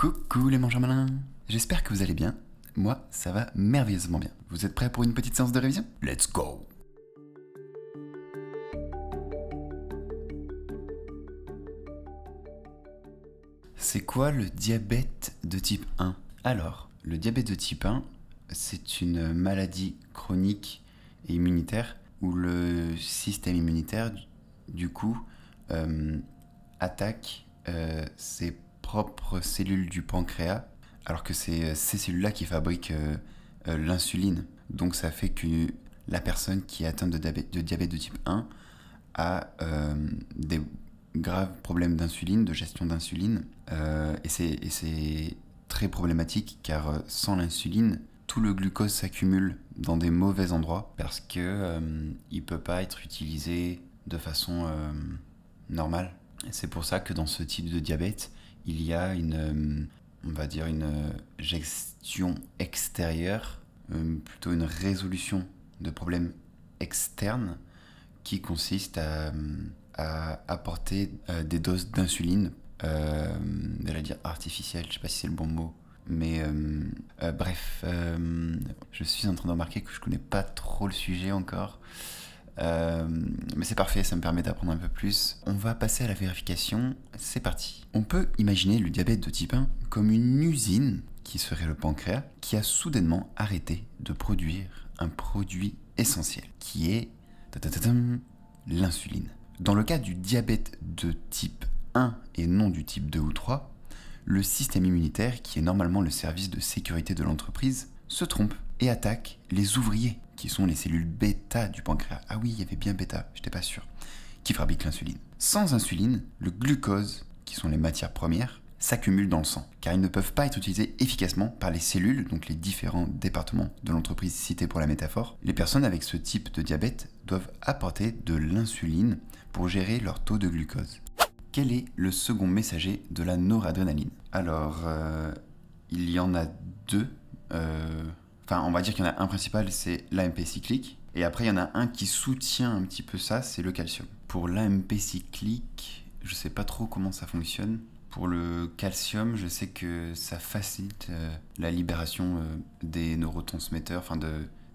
Coucou les mangeurs malins J'espère que vous allez bien. Moi, ça va merveilleusement bien. Vous êtes prêts pour une petite séance de révision Let's go C'est quoi le diabète de type 1 Alors, le diabète de type 1, c'est une maladie chronique et immunitaire où le système immunitaire, du coup, euh, attaque euh, ses propres cellules du pancréas, alors que c'est euh, ces cellules-là qui fabriquent euh, euh, l'insuline. Donc ça fait que la personne qui est atteinte de diabète de, type 1 a des graves problèmes d'insuline, de gestion d'insuline. et c'est très problématique car sans l'insuline, tout le glucose s'accumule dans des mauvais endroits parce que ne il peut pas être utilisé de façon normale. C'est pour ça que dans ce type de diabète, il y a une, euh, on va dire, une euh, gestion extérieure, euh, plutôt une résolution de problèmes externes qui consiste à, apporter des doses d'insuline, de la dire artificielle, je sais pas si c'est le bon mot, mais bref, je suis en train de remarquer que je connais pas trop le sujet encore. Euh, mais c'est parfait, ça me permet d'apprendre un peu plus. On va passer à la vérification, c'est parti. On peut imaginer le diabète de type 1 comme une usine, qui serait le pancréas, qui a soudainement arrêté de produire un produit essentiel, qui est l'insuline. Dans le cas du diabète de type 1 et non du type 2 ou 3, le système immunitaire, qui est normalement le service de sécurité de l'entreprise, se trompe et attaque les ouvriers, qui sont les cellules bêta du pancréas. Ah oui, il y avait bien bêta, j'étais pas sûr. Qui fabriquent l'insuline. Sans insuline, le glucose, qui sont les matières premières, s'accumule dans le sang, car ils ne peuvent pas être utilisés efficacement par les cellules, donc les différents départements de l'entreprise citée pour la métaphore. Les personnes avec ce type de diabète doivent apporter de l'insuline pour gérer leur taux de glucose. Quel est le second messager de la noradrénaline Alors, euh, il y en a deux euh, enfin, on va dire qu'il y en a un principal, c'est l'AMP cyclique. Et après, il y en a un qui soutient un petit peu ça, c'est le calcium. Pour l'AMP cyclique, je sais pas trop comment ça fonctionne. Pour le calcium, je sais que ça facilite euh, la libération euh, des neurotransmetteurs, enfin de,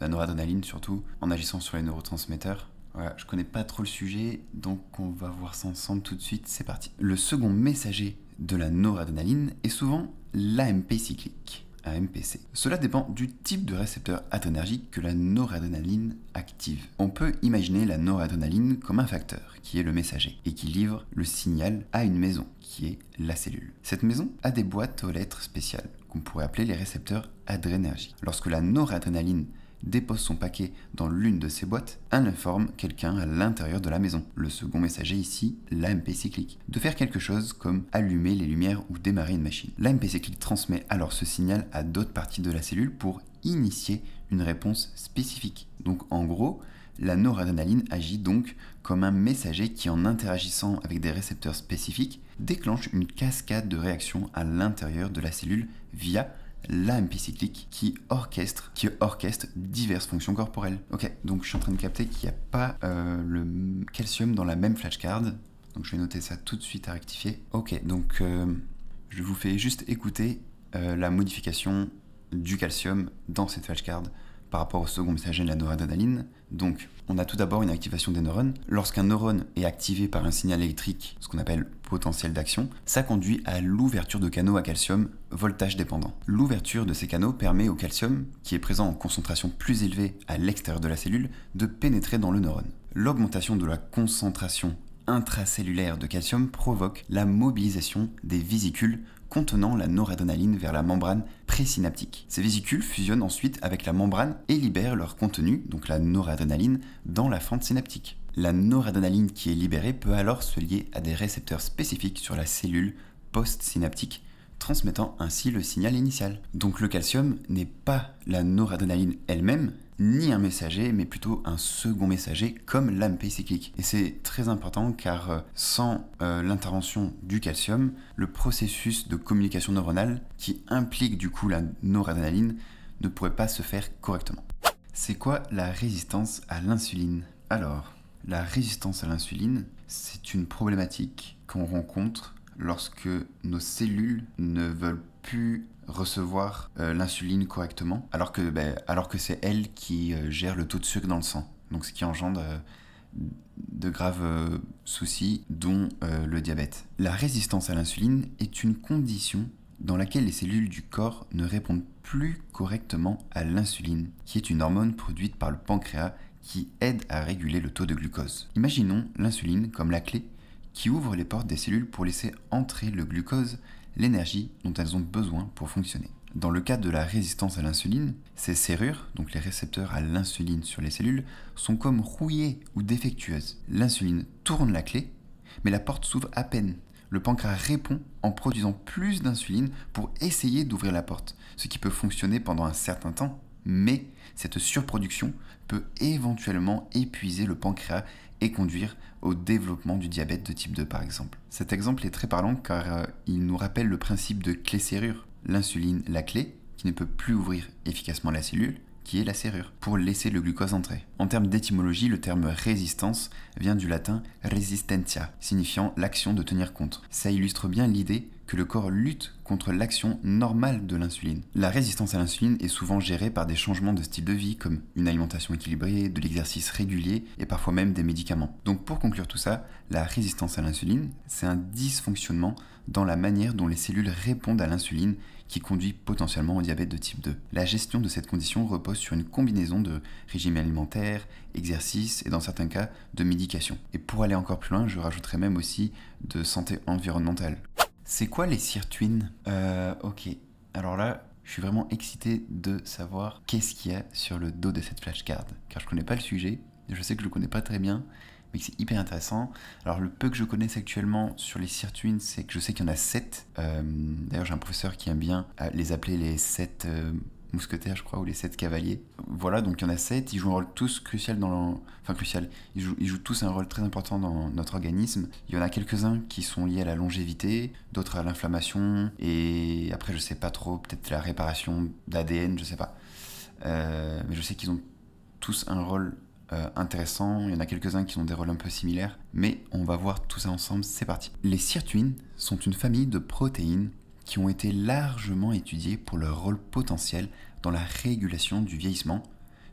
la noradrénaline surtout, en agissant sur les neurotransmetteurs. Voilà, je connais pas trop le sujet, donc on va voir ça ensemble tout de suite, c'est parti. Le second messager de la noradrénaline est souvent l'AMP cyclique. MPC. Cela dépend du type de récepteur adrénergique que la noradrénaline active. On peut imaginer la noradrénaline comme un facteur, qui est le messager, et qui livre le signal à une maison, qui est la cellule. Cette maison a des boîtes aux lettres spéciales, qu'on pourrait appeler les récepteurs adrénergiques. Lorsque la noradrénaline dépose son paquet dans l'une de ces boîtes, elle informe quelqu'un à l'intérieur de la maison, le second messager ici, l'AMP cyclique, de faire quelque chose comme allumer les lumières ou démarrer une machine. L'AMP cyclique transmet alors ce signal à d'autres parties de la cellule pour initier une réponse spécifique. Donc en gros, la noradrénaline agit donc comme un messager qui, en interagissant avec des récepteurs spécifiques, déclenche une cascade de réactions à l'intérieur de la cellule via l'AMP cyclique qui orchestre, qui diverses fonctions corporelles. Ok, donc je suis en train de capter qu'il n'y a pas euh, le calcium dans la même flashcard. Donc je vais noter ça tout de suite à rectifier. Ok, donc euh, je vous fais juste écouter euh, la modification du calcium dans cette flashcard par rapport au second messager de la noradrénaline. Donc, on a tout d'abord une activation des neurones. Lorsqu'un neurone est activé par un signal électrique, ce qu'on appelle potentiel d'action, ça conduit à l'ouverture de canaux à calcium voltage dépendant. L'ouverture de ces canaux permet au calcium, qui est présent en concentration plus élevée à l'extérieur de la cellule, de pénétrer dans le neurone. L'augmentation de la concentration intracellulaire de calcium provoque la mobilisation des vésicules contenant la noradrénaline vers la membrane présynaptique. Ces vésicules fusionnent ensuite avec la membrane et libèrent leur contenu, donc la noradrénaline, dans la fente synaptique. La noradrénaline qui est libérée peut alors se lier à des récepteurs spécifiques sur la cellule postsynaptique, transmettant ainsi le signal initial. Donc le calcium n'est pas la noradrénaline elle-même, ni un messager, mais plutôt un second messager comme l'âme cyclique. Et c'est très important car euh, sans euh, l'intervention du calcium, le processus de communication neuronale qui implique du coup la noradrénaline ne pourrait pas se faire correctement. C'est quoi la résistance à l'insuline Alors, la résistance à l'insuline, c'est une problématique qu'on rencontre lorsque nos cellules ne veulent plus recevoir euh, l'insuline correctement, alors que, ben, alors que c'est elle qui euh, gère le taux de sucre dans le sang. Donc ce qui engendre euh, de graves soucis, dont le diabète. La résistance à l'insuline est une condition dans laquelle les cellules du corps ne répondent plus correctement à l'insuline, qui est une hormone produite par le pancréas qui aide à réguler le taux de glucose. Imaginons l'insuline comme la clé qui ouvre les portes des cellules pour laisser entrer le glucose l'énergie dont elles ont besoin pour fonctionner. Dans le cas de la résistance à l'insuline, ces serrures, donc les récepteurs à l'insuline sur les cellules, sont comme rouillées ou défectueuses. L'insuline tourne la clé, mais la porte s'ouvre à peine. Le pancréas répond en produisant plus d'insuline pour essayer d'ouvrir la porte, ce qui peut fonctionner pendant un certain temps, mais cette surproduction peut éventuellement épuiser le pancréas et conduire au développement du diabète de type 2 par exemple. Cet exemple est très parlant car euh, il nous rappelle le principe de clé-serrure. L'insuline, la clé, qui ne peut plus ouvrir efficacement la cellule, qui est la serrure, pour laisser le glucose entrer. En termes d'étymologie, le terme résistance vient du latin resistentia, signifiant l'action de tenir compte. Ça illustre bien l'idée que le corps lutte contre l'action normale de l'insuline. La résistance à l'insuline est souvent gérée par des changements de style de vie comme une alimentation équilibrée, de l'exercice régulier et parfois même des médicaments. Donc pour conclure tout ça, la résistance à l'insuline, c'est un dysfonctionnement dans la manière dont les cellules répondent à l'insuline qui conduit potentiellement au diabète de type 2. La gestion de cette condition repose sur une combinaison de régime alimentaire, exercice et dans certains cas de médication. Et pour aller encore plus loin, je rajouterai même aussi de santé environnementale. C'est quoi les sirtuines euh, Ok, alors là, je suis vraiment excité de savoir qu'est-ce qu'il y a sur le dos de cette flashcard, car je connais pas le sujet, je sais que je le connais pas très bien, mais c'est hyper intéressant. Alors le peu que je connaisse actuellement sur les sirtuines, c'est que je sais qu'il y en a 7. Euh, d'ailleurs j'ai un professeur qui aime bien euh, les appeler les 7 mousquetaires, je crois, ou les sept cavaliers. Voilà, donc il y en a sept. Ils jouent un rôle tous crucial dans Enfin, crucial. Ils jouent, tous un rôle très important dans notre organisme. Il y en a quelques-uns qui sont liés à la longévité, d'autres à l'inflammation, et après, je sais pas trop, peut-être la réparation d'ADN, je sais pas. Euh, mais je sais qu'ils ont tous un rôle euh, intéressant. Il y en a quelques-uns qui ont des rôles un peu similaires. Mais on va voir tout ça ensemble, c'est parti. Les sirtuines sont une famille de protéines qui ont été largement étudiés pour leur rôle potentiel dans la régulation du vieillissement,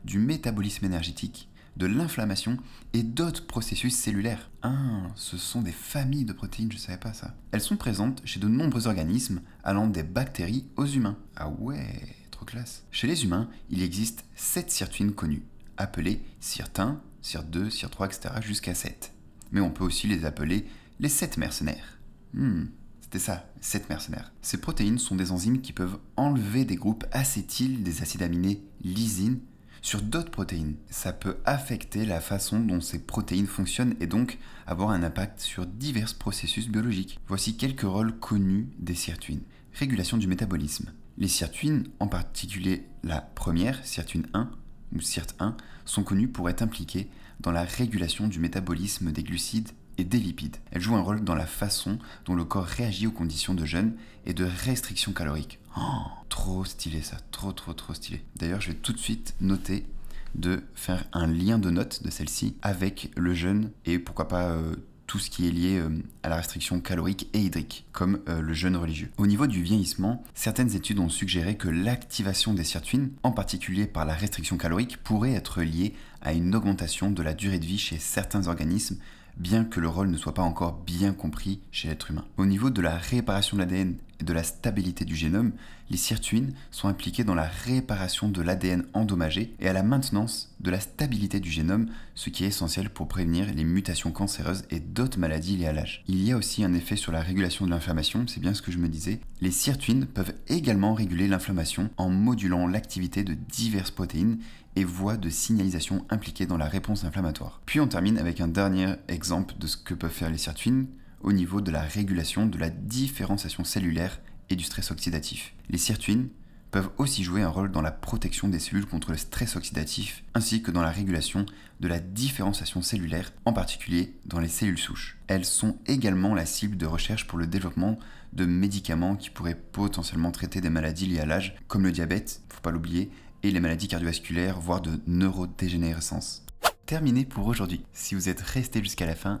du métabolisme énergétique, de l'inflammation et d'autres processus cellulaires. Ah, ce sont des familles de protéines, je ne savais pas ça. Elles sont présentes chez de nombreux organismes, allant des bactéries aux humains. Ah ouais, trop classe. Chez les humains, il existe 7 sirtuines connues, appelées SIRT1, sirt 2 sirt 3 etc. jusqu'à 7. Mais on peut aussi les appeler les 7 mercenaires. Hmm, c'est ça, cette mercenaire. Ces protéines sont des enzymes qui peuvent enlever des groupes acétyles, des acides aminés lysine sur d'autres protéines. Ça peut affecter la façon dont ces protéines fonctionnent et donc avoir un impact sur divers processus biologiques. Voici quelques rôles connus des sirtuines. Régulation du métabolisme. Les sirtuines, en particulier la première, sirtuine 1 ou SIRT1, sont connues pour être impliquées dans la régulation du métabolisme des glucides et des lipides. Elle joue un rôle dans la façon dont le corps réagit aux conditions de jeûne et de restriction calorique. Oh, trop stylé ça, trop trop trop stylé. D'ailleurs, je vais tout de suite noter de faire un lien de notes de celle-ci avec le jeûne et pourquoi pas euh, tout ce qui est lié euh, à la restriction calorique et hydrique, comme euh, le jeûne religieux. Au niveau du vieillissement, certaines études ont suggéré que l'activation des sirtuines, en particulier par la restriction calorique, pourrait être liée à une augmentation de la durée de vie chez certains organismes bien que le rôle ne soit pas encore bien compris chez l'être humain. Au niveau de la réparation de l'ADN de la stabilité du génome, les sirtuines sont impliquées dans la réparation de l'ADN endommagé et à la maintenance de la stabilité du génome, ce qui est essentiel pour prévenir les mutations cancéreuses et d'autres maladies liées à l'âge. Il y a aussi un effet sur la régulation de l'inflammation, c'est bien ce que je me disais. Les sirtuines peuvent également réguler l'inflammation en modulant l'activité de diverses protéines et voies de signalisation impliquées dans la réponse inflammatoire. Puis on termine avec un dernier exemple de ce que peuvent faire les sirtuines au niveau de la régulation de la différenciation cellulaire et du stress oxydatif. Les sirtuines peuvent aussi jouer un rôle dans la protection des cellules contre le stress oxydatif ainsi que dans la régulation de la différenciation cellulaire, en particulier dans les cellules souches. Elles sont également la cible de recherche pour le développement de médicaments qui pourraient potentiellement traiter des maladies liées à l'âge, comme le diabète, faut pas l'oublier, et les maladies cardiovasculaires, voire de neurodégénérescence. Terminé pour aujourd'hui. Si vous êtes resté jusqu'à la fin,